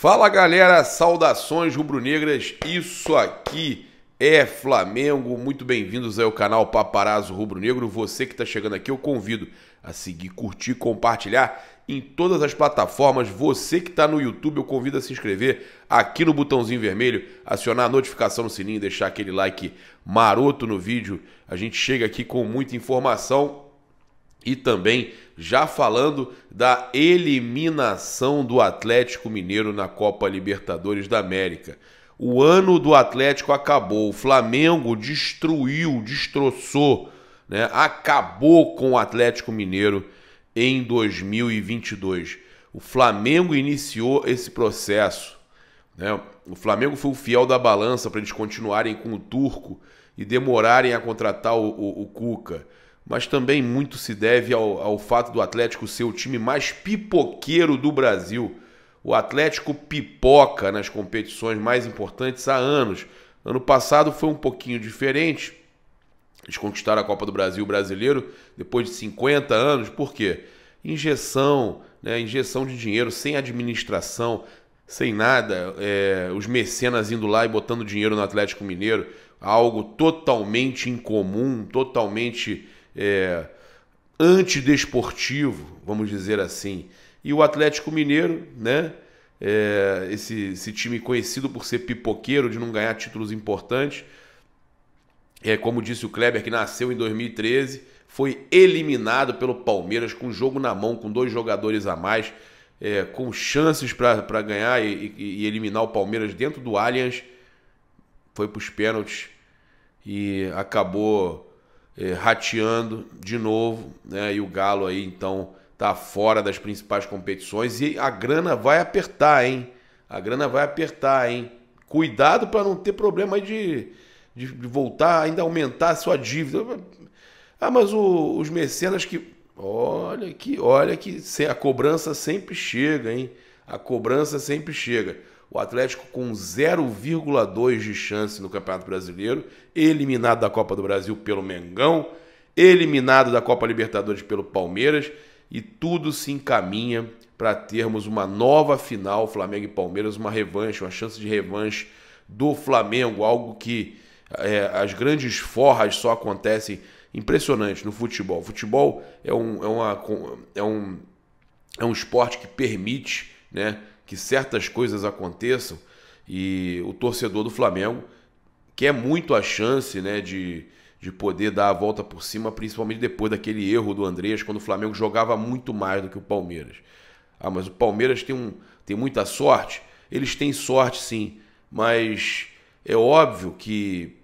Fala galera, saudações rubro-negras. Isso aqui é Flamengo. Muito bem-vindos ao canal Paparazzo Rubro-Negro. Você que está chegando aqui, eu convido a seguir, curtir, compartilhar em todas as plataformas. Você que está no YouTube, eu convido a se inscrever aqui no botãozinho vermelho, acionar a notificação no sininho, deixar aquele like maroto no vídeo. A gente chega aqui com muita informação e também já falando da eliminação do Atlético Mineiro na Copa Libertadores da América. O ano do Atlético acabou, o Flamengo destruiu, destroçou, né? acabou com o Atlético Mineiro em 2022. O Flamengo iniciou esse processo. Né? O Flamengo foi o fiel da balança para eles continuarem com o Turco e demorarem a contratar o, o, o Cuca mas também muito se deve ao, ao fato do Atlético ser o time mais pipoqueiro do Brasil. O Atlético pipoca nas competições mais importantes há anos. Ano passado foi um pouquinho diferente. Eles conquistaram a Copa do Brasil brasileiro depois de 50 anos. Por quê? Injeção, né? injeção de dinheiro sem administração, sem nada. É, os mecenas indo lá e botando dinheiro no Atlético Mineiro. Algo totalmente incomum, totalmente é, antidesportivo, vamos dizer assim. E o Atlético Mineiro, né? É, esse, esse, time conhecido por ser pipoqueiro, de não ganhar títulos importantes. É, como disse o Kleber, que nasceu em 2013, foi eliminado pelo Palmeiras com o jogo na mão, com dois jogadores a mais, é, com chances para ganhar e, e, e eliminar o Palmeiras dentro do Allianz. Foi para os pênaltis e acabou eh, rateando de novo, né? E o Galo aí, então, tá fora das principais competições e a grana vai apertar, hein? A grana vai apertar, hein? Cuidado para não ter problema de, de, voltar, ainda aumentar a sua dívida. Ah, mas o, os mecenas que. Olha que, olha que a cobrança sempre chega, hein? A cobrança sempre chega o Atlético com 0,2 de chance no Campeonato Brasileiro, eliminado da Copa do Brasil pelo Mengão, eliminado da Copa Libertadores pelo Palmeiras e tudo se encaminha para termos uma nova final Flamengo e Palmeiras, uma revanche, uma chance de revanche do Flamengo, algo que é, as grandes forras só acontecem impressionante no futebol. O futebol é um, é, uma, é, um, é um esporte que permite né, que certas coisas aconteçam e o torcedor do Flamengo quer é muito a chance né, de, de poder dar a volta por cima, principalmente depois daquele erro do Andrés, quando o Flamengo jogava muito mais do que o Palmeiras. Ah, mas o Palmeiras tem, um, tem muita sorte? Eles têm sorte, sim, mas é óbvio que,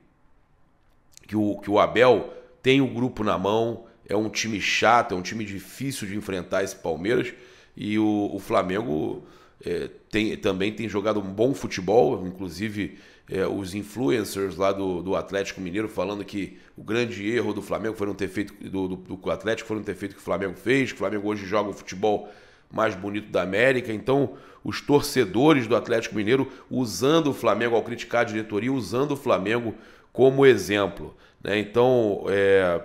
que, o, que o Abel tem o grupo na mão, é um time chato, é um time difícil de enfrentar esse Palmeiras, e o, o Flamengo é, tem, também tem jogado um bom futebol, inclusive é, os influencers lá do, do Atlético Mineiro falando que o grande erro do Flamengo foi não ter feito do, do, do Atlético foi não ter feito o que o Flamengo fez, que o Flamengo hoje joga o futebol mais bonito da América. Então, os torcedores do Atlético Mineiro usando o Flamengo ao criticar a diretoria, usando o Flamengo como exemplo. Né? Então, é,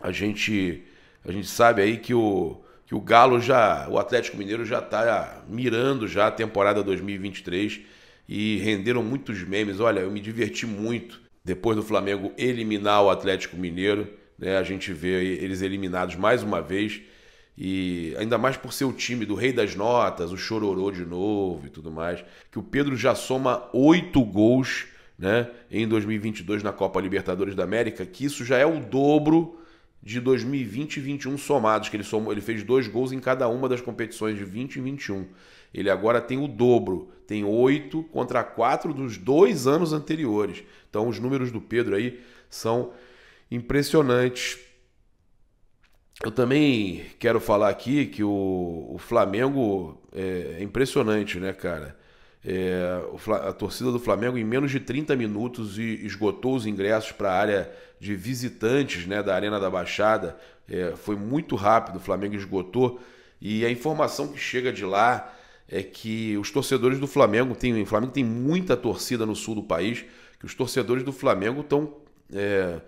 a gente a gente sabe aí que o que o Galo já, o Atlético Mineiro já está mirando já a temporada 2023 e renderam muitos memes. Olha, eu me diverti muito depois do Flamengo eliminar o Atlético Mineiro, né? A gente vê eles eliminados mais uma vez e ainda mais por ser o time do Rei das Notas, o Chororô de novo e tudo mais, que o Pedro já soma oito gols, né? Em 2022 na Copa Libertadores da América, que isso já é o dobro de 2020 e 21 somados, que ele, somou, ele fez dois gols em cada uma das competições de 20 e 21. Ele agora tem o dobro, tem oito contra quatro dos dois anos anteriores. Então os números do Pedro aí são impressionantes. Eu também quero falar aqui que o, o Flamengo é, é impressionante, né, cara? É, a torcida do Flamengo, em menos de 30 minutos, esgotou os ingressos para a área de visitantes né, da Arena da Baixada. É, foi muito rápido, o Flamengo esgotou. E a informação que chega de lá é que os torcedores do Flamengo tem, o Flamengo tem muita torcida no sul do país, que os torcedores do Flamengo estão é,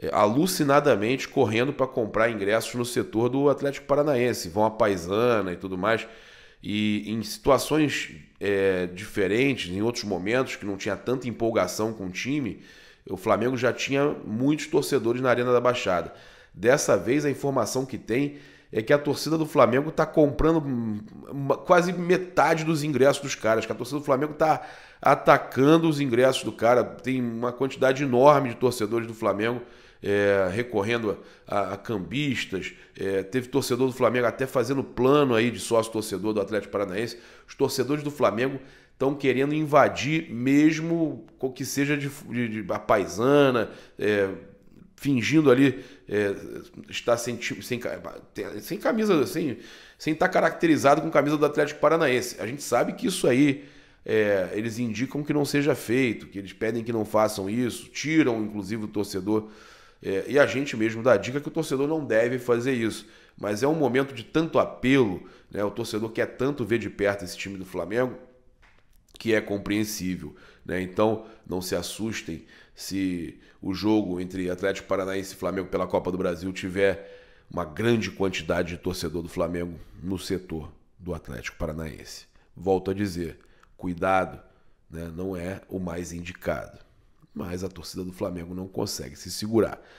é, alucinadamente correndo para comprar ingressos no setor do Atlético Paranaense, vão à paisana e tudo mais e em situações é, diferentes, em outros momentos que não tinha tanta empolgação com o time, o Flamengo já tinha muitos torcedores na Arena da Baixada. Dessa vez a informação que tem é que a torcida do Flamengo está comprando quase metade dos ingressos dos caras, que a torcida do Flamengo está atacando os ingressos do cara, tem uma quantidade enorme de torcedores do Flamengo é, recorrendo a, a cambistas, é, teve torcedor do Flamengo até fazendo plano aí de sócio torcedor do Atlético Paranaense. Os torcedores do Flamengo estão querendo invadir, mesmo que seja de, de, de a paisana, é, fingindo ali é, estar sem, sem, sem camisa, sem sem estar tá caracterizado com camisa do Atlético Paranaense. A gente sabe que isso aí é, eles indicam que não seja feito, que eles pedem que não façam isso, tiram inclusive o torcedor é, e a gente mesmo dá a dica que o torcedor não deve fazer isso. Mas é um momento de tanto apelo, né? o torcedor quer tanto ver de perto esse time do Flamengo, que é compreensível. Né? Então, não se assustem se o jogo entre Atlético Paranaense e Flamengo pela Copa do Brasil tiver uma grande quantidade de torcedor do Flamengo no setor do Atlético Paranaense. Volto a dizer, cuidado, né? não é o mais indicado mas a torcida do Flamengo não consegue se segurar.